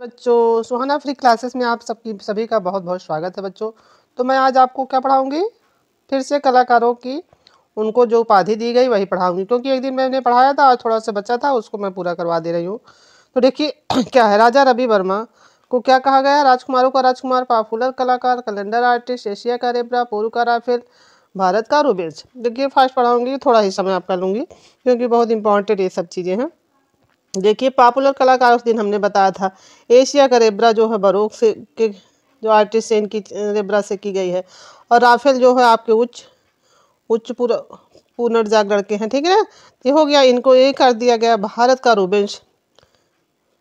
बच्चों सुहाना free classes में आप सबकी सभी का बहुत बहुत स्वागत है बच्चों तो मैं आज आपको क्या पढ़ाऊंगी फिर से कलाकारों की उनको जो उपाधि दी गई वही पढ़ाऊँगी क्योंकि एक दिन मैंने पढ़ाया था और थोड़ा सा बच्चा था उसको मैं पूरा करवा दे रही हूँ तो देखिए क्या है राजा रवि वर्मा को क्या कहा गया राजकुमारों का राजकुमार पॉपुलर कलाकार कैलेंडर आर्टिस्ट एशिया का रेबरा पूर्व का राफेल भारत का रूबेज देखिए फास्ट पढ़ाऊँगी थोड़ा ही समय आपका लूँगी क्योंकि बहुत इंपॉर्टेंट ये सब चीज़ें हैं देखिए पॉपुलर कलाकार उस दिन हमने बताया था एशिया का रेबरा जो है बरोक से के जो आर्टिस्ट हैं इनकी रेबरा से की गई है और राफेल जो है आपके उच्च उच्च पुनर्जागरण के हैं ठीक है ना ये हो गया इनको ये कर दिया गया भारत का रूबेंस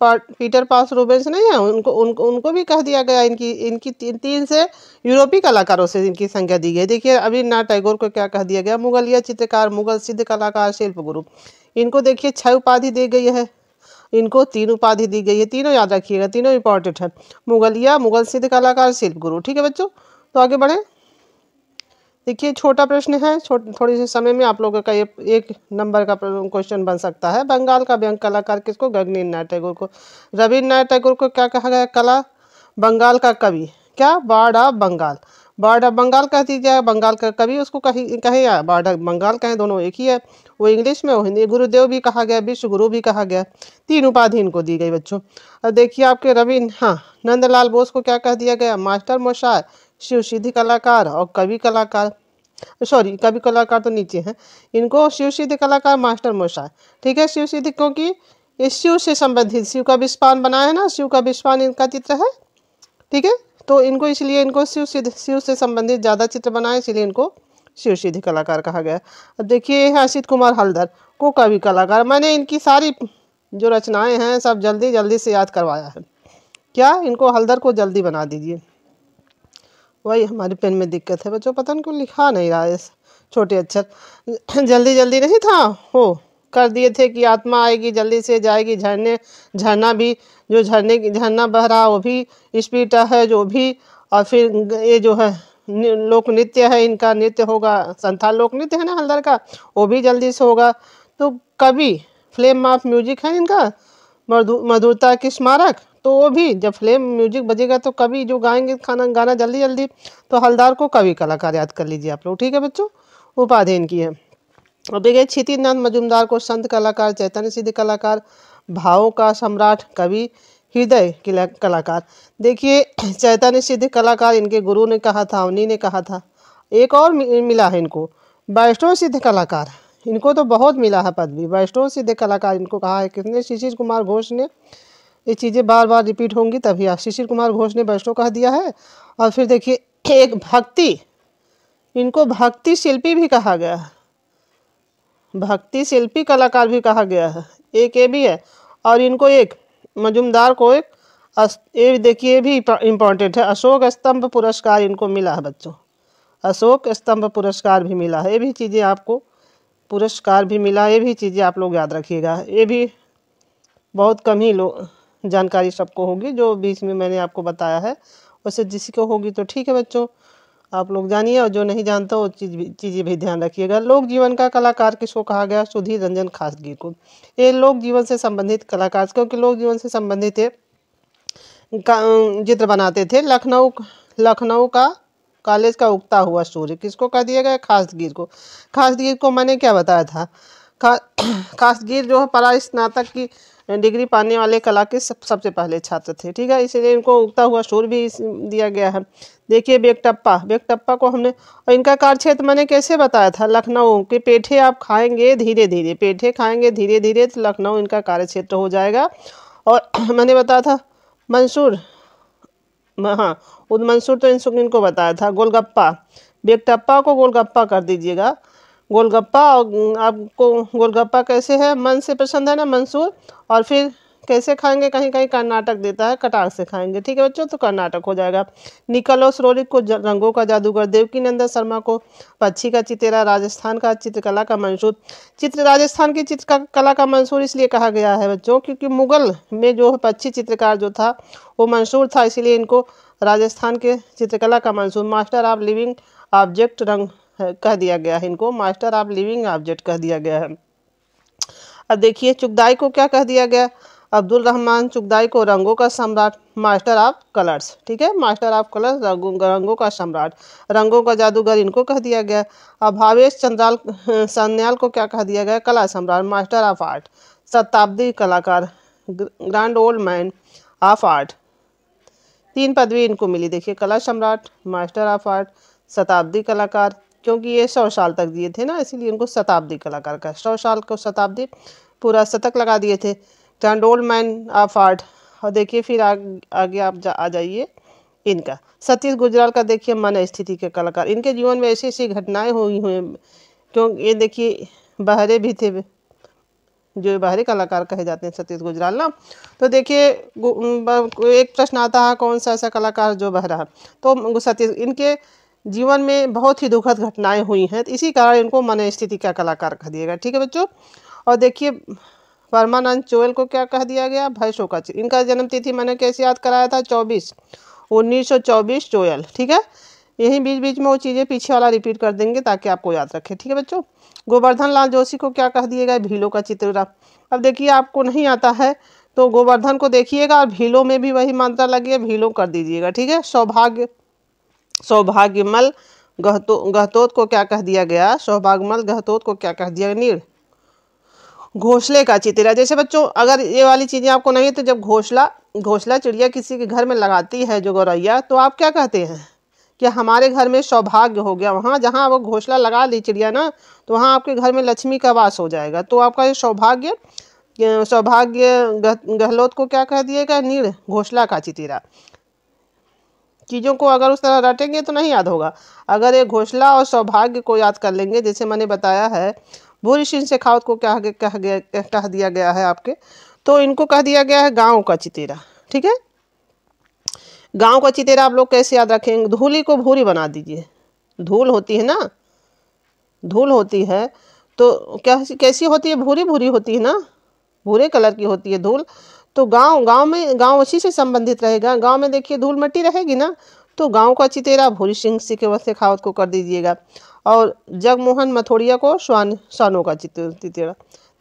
पीटर पास रूबेंस नहीं है उनको उनको उनको भी कह दिया गया इनकी इनकी तीन तीन से यूरोपीय कलाकारों से इनकी संख्या दी गई देखिए अभी ना टैगोर को क्या कह दिया गया मुगलिया चित्रकार मुगल सिद्ध कलाकार शिल्प गुरु इनको देखिए छह उपाधि दी गई है इनको तीन उपाधि दी गई है तीनों याद रखिएगा तीनों इंपॉर्टेंट है मुगलिया मुगल सिद्ध कलाकार शिल्प गुरु ठीक है बच्चों तो आगे बढ़े देखिए छोटा प्रश्न है छोट थोड़ी से समय में आप लोगों का ये एक नंबर का क्वेश्चन बन सकता है बंगाल का व्यंग कलाकार किसको नायक टैगोर को रविन्द्रनाथ टैगोर को क्या कहा गया कला बंगाल का कवि क्या बाढ़ ऑफ बंगाल बॉर्डर बंगाल कह दीजिए बंगाल का कभी उसको कही कहे या बॉर्डर बंगाल कहें दोनों एक ही है वो इंग्लिश में वो हिंदी गुरुदेव भी कहा गया विश्व गुरु भी कहा गया तीन उपाधि इनको दी गई बच्चों अब देखिए आपके रवि हाँ नंदलाल बोस को क्या कह दिया गया मास्टर मोशार शिव सिद्धि कलाकार और कवि कलाकार सॉरी कवि कलाकार तो नीचे हैं इनको शिव सिद्धि कलाकार मास्टर मोशार ठीक है शिव सिद्धि क्योंकि ये शिव से संबंधित शिव का विस्पान बनाया है ना शिव का विस्पान इनका चित्र है ठीक है तो इनको इसलिए इनको शिव सिद्ध शिव से संबंधित ज़्यादा चित्र बनाए इसलिए इनको शिव सिद्धि कलाकार कहा गया अब देखिए हर्षित कुमार हलदर को कवि कलाकार मैंने इनकी सारी जो रचनाएं हैं सब जल्दी जल्दी से याद करवाया है क्या इनको हलदर को जल्दी बना दीजिए वही हमारे पेन में दिक्कत है बच्चों पता नहीं क्यों लिखा नहीं रहा है छोटे अक्षर जल्दी जल्दी नहीं था हो कर दिए थे कि आत्मा आएगी जल्दी से जाएगी झरने झरना भी जो झरने की झरना बह रहा वो भी स्पीड है जो भी और फिर ये जो है लोक नृत्य है इनका नृत्य होगा संथाल लोक नृत्य है ना हल्दर का वो भी जल्दी से होगा तो कभी फ्लेम ऑफ म्यूजिक है इनका मधु मधुरता की स्मारक तो वो भी जब फ्लेम म्यूजिक बजेगा तो कभी जो गाएंगे खाना गाना जल्दी जल्दी तो हलदार को कभी कलाकार याद कर लीजिए आप लोग ठीक है बच्चों उपाधि इनकी है और क्षिति क्षितिनाथ मजुमदार को संत कलाकार चैतन्य सिद्ध कलाकार भावों का सम्राट कवि हृदय कलाकार देखिए चैतन्य सिद्ध कलाकार इनके गुरु ने कहा था उन्हीं ने कहा था एक और मिला है इनको वैष्णव सिद्ध कलाकार इनको तो बहुत मिला है पदवी वैष्णव सिद्ध कलाकार इनको कहा है किसने शिशिर कुमार घोष ने ये चीज़ें बार बार रिपीट होंगी तभी शिशिर कुमार घोष ने वैष्णव कह दिया है और फिर देखिए एक भक्ति इनको भक्ति शिल्पी भी कहा गया है भक्ति शिल्पी कलाकार भी कहा गया है एक ये भी है और इनको एक मजुमदार को एक ये देखिए भी इम्पोर्टेंट है अशोक स्तंभ पुरस्कार इनको मिला है बच्चों अशोक स्तंभ पुरस्कार भी मिला है ये भी चीज़ें आपको पुरस्कार भी मिला ये भी चीज़ें आप लोग याद रखिएगा ये भी बहुत कम ही लोग जानकारी सबको होगी जो बीच में मैंने आपको बताया है वैसे जिसको को होगी तो ठीक है बच्चों आप लोग जानिए और जो नहीं जानते वो चीज़ भी चीज़ें भी ध्यान रखिएगा लोक जीवन का कलाकार किसको कहा गया सुधीर रंजन खासगी को ये लोक जीवन से संबंधित कलाकार क्योंकि लोक जीवन से संबंधित चित्र बनाते थे लखनऊ लखनऊ का कॉलेज का उगता हुआ सूर्य किसको कह दिया गया खासगीर को खासगीर को मैंने क्या बताया था खा खासगीर जो है परा स्नातक की डिग्री पाने वाले कला के सब सबसे पहले छात्र थे ठीक है इसीलिए इनको उगता हुआ शोर भी दिया गया है देखिए बेगटप्पा बेगटप्पा को हमने और इनका कार्यक्षेत्र मैंने कैसे बताया था लखनऊ के पेठे आप खाएंगे धीरे धीरे पेठे खाएंगे धीरे धीरे तो लखनऊ इनका कार्यक्षेत्र हो जाएगा और मैंने बताया था मंसूर हाँ उद मंसूर तो इन इनको बताया था गोलगप्पा बेगटप्पा को गोलगप्पा कर दीजिएगा गोलगप्पा और आपको गोलगप्पा कैसे है मन से पसंद है ना मंसूर और फिर कैसे खाएंगे कहीं कहीं कर्नाटक देता है कटार से खाएंगे ठीक है बच्चों तो कर्नाटक हो जाएगा निकलोस रोलिक को रंगों का जादूगर देवकी नंदन शर्मा को पक्षी का चितेरा राजस्थान का चित्रकला का मंसूर चित्र राजस्थान की चित्रकला का मंसूर इसलिए कहा गया है बच्चों क्योंकि मुगल में जो पक्षी चित्रकार जो था वो मंसूर था इसीलिए इनको राजस्थान के चित्रकला का Mansur master of living object रंग कह दिया गया है इनको मास्टर ऑफ लिविंग ऑब्जेक्ट कह दिया गया है अब देखिए चुगदाई को क्या कह दिया गया अब्दुल रहमान चुगदाई को रंगों का सम्राट मास्टर ऑफ कलर्स ठीक है मास्टर ऑफ कलर्स रंगों रंगों का सम्राट रंगों का जादूगर इनको कह दिया गया अब भावेश चंद्राल सन्याल को क्या कह दिया गया कला सम्राट मास्टर ऑफ आर्ट शताब्दी कलाकार grand old man of art तीन पदवी इनको मिली देखिए कला सम्राट मास्टर ऑफ आर्ट शताब्दी कलाकार क्योंकि ये सौ साल तक दिए थे ना इसीलिए उनको शताब्दी कलाकार का सौ साल को शताब्दी पूरा शतक लगा दिए थे चांडोल मैन ऑफ आर्ट और देखिए फिर आ, आगे आप जा, आ जाइए इनका सतीश गुजराल का देखिए मन स्थिति के कलाकार इनके जीवन में ऐसी ऐसी घटनाएं हुई हुई क्योंकि ये देखिए बहरे भी थे जो बाहरी कलाकार कहे जाते हैं सतीश गुजराल ना तो देखिए एक प्रश्न आता है कौन सा ऐसा कलाकार जो बहरा तो सतीश इनके जीवन में बहुत ही दुखद घटनाएं हुई हैं तो इसी कारण इनको मन स्थिति का कलाकार कह दिया गया ठीक है बच्चों और देखिए परमानंद चोयल को क्या कह दिया गया भैंसों का इनका जन्म तिथि मैंने कैसे याद कराया था चौबीस उन्नीस सौ चौबीस चोयल ठीक है यही बीच बीच में वो चीज़ें पीछे वाला रिपीट कर देंगे ताकि आपको याद रखें ठीक है बच्चों गोवर्धन लाल जोशी को क्या कह दिया गया भीलों का चित्र अब देखिए आपको नहीं आता है तो गोवर्धन को देखिएगा और भीलों में भी वही मात्रा लगी है भीलों कर दीजिएगा ठीक है सौभाग्य सौभाग्यमल गहतो गहतोत को क्या कह दिया गया सौभाग्यमल गहतोत को क्या कह दिया नीड़ घोसले का चितिरा जैसे बच्चों अगर ये वाली चीज़ें आपको नहीं तो जब घोसला घोसला चिड़िया किसी के घर में लगाती है जो गौरैया तो आप क्या कहते हैं कि हमारे घर में सौभाग्य हो गया वहाँ जहाँ वो घोसला लगा दी चिड़िया ना तो वहाँ आपके घर में लक्ष्मी का वास हो जाएगा तो आपका ये सौभाग्य सौभाग्य गहलोत को क्या कह दिएगा नीड़ घोसला का चितिरा चीज़ों को अगर उस तरह रटेंगे तो नहीं याद होगा अगर ये घोषला और सौभाग्य को याद कर लेंगे जैसे मैंने बताया है भूरी सिंह शेखावत को क्या कह गया कह दिया गया है आपके तो इनको कह दिया गया है गाँव का चितेरा ठीक है गाँव का चितेरा आप लोग कैसे याद रखेंगे धूली को भूरी बना दीजिए धूल होती है ना धूल होती है तो क्या कैसी होती है भूरी भूरी होती है ना भूरे कलर की होती है धूल तो गांव गांव में गांव उसी से संबंधित रहेगा गांव में देखिए धूल मिट्टी रहेगी ना तो गांव का चितेरा भूरी सिंह सी के खावत को कर दीजिएगा और जगमोहन मथोड़िया को स्वान सानों का चितेरा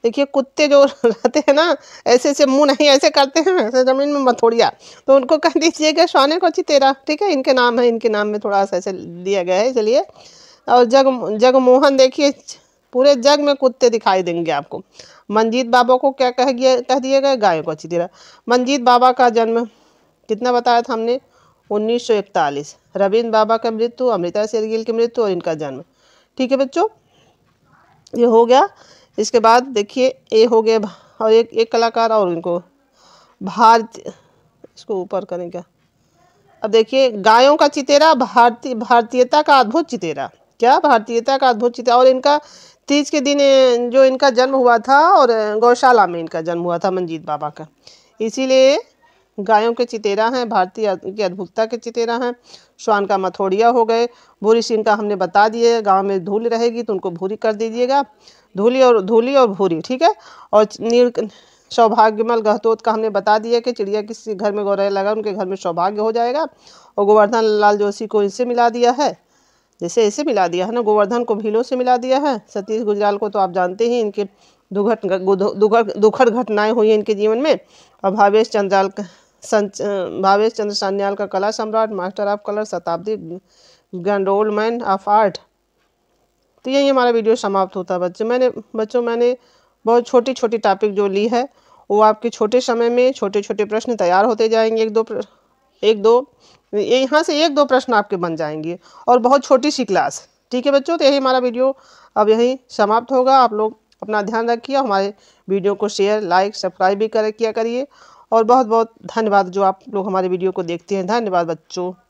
देखिए कुत्ते जो रहते हैं ना ऐसे ऐसे मुंह नहीं ऐसे करते हैं ऐसे ज़मीन में मथोड़िया तो उनको कह दीजिएगा स्वाने को चितेरा ठीक है इनके नाम है इनके नाम में थोड़ा सा ऐसे दिया गया है इसलिए और जग जगमोहन देखिए पूरे जग में कुत्ते दिखाई देंगे आपको मंजीत बाबा को क्या कह गया कह दिया गया गायों को अच्छी तरह मंजीत बाबा का जन्म कितना बताया था हमने 1941 रविंद्र बाबा का मृत्यु अमृता शेरगिल की मृत्यु और इनका जन्म ठीक है बच्चों ये हो गया इसके बाद देखिए ये हो गया और एक एक कलाकार और इनको भारत इसको ऊपर करें क्या अब देखिए गायों का चितेरा भारतीय भारतीयता का अद्भुत चितेरा क्या भारतीयता का अद्भुत चितेरा और इनका तीज के दिन जो इनका जन्म हुआ था और गौशाला में इनका जन्म हुआ था मंजीत बाबा का इसीलिए गायों के चितेरा हैं भारतीय की अद्भुतता के चितेरा हैं श्वान का मथोड़िया हो गए भूरी सिंह का हमने बता दिए गांव में धूल रहेगी तो उनको भूरी कर दीजिएगा धूली और धूली और भूरी ठीक है और नील सौभाग्यमल गहतोत का हमने बता दिया कि चिड़िया किसी घर में गौरे लगा उनके घर में सौभाग्य हो जाएगा और गोवर्धन लाल जोशी को इनसे मिला दिया है जैसे ऐसे मिला दिया है ना गोवर्धन को भीलों से मिला दिया है सतीश गुजराल को तो आप जानते ही इनके दुघट दुखद घटनाएं हुई इनके जीवन में और भावेश चंद्राल संच भावेश चंद्र सान्याल का कला सम्राट मास्टर ऑफ कलर शताब्दी गंडोल मैन ऑफ आर्ट तो यही हमारा वीडियो समाप्त होता है बच्चों मैंने बच्चों मैंने बहुत छोटी छोटी टॉपिक जो ली है वो आपके छोटे समय में छोटे छोटे प्रश्न तैयार होते जाएंगे एक दो एक दो यहाँ से एक दो प्रश्न आपके बन जाएंगे और बहुत छोटी सी क्लास ठीक है बच्चों तो यही हमारा वीडियो अब यहीं समाप्त होगा आप लोग अपना ध्यान रखिए हमारे वीडियो को शेयर लाइक सब्सक्राइब भी कर किया करिए और बहुत बहुत धन्यवाद जो आप लोग हमारे वीडियो को देखते हैं धन्यवाद बच्चों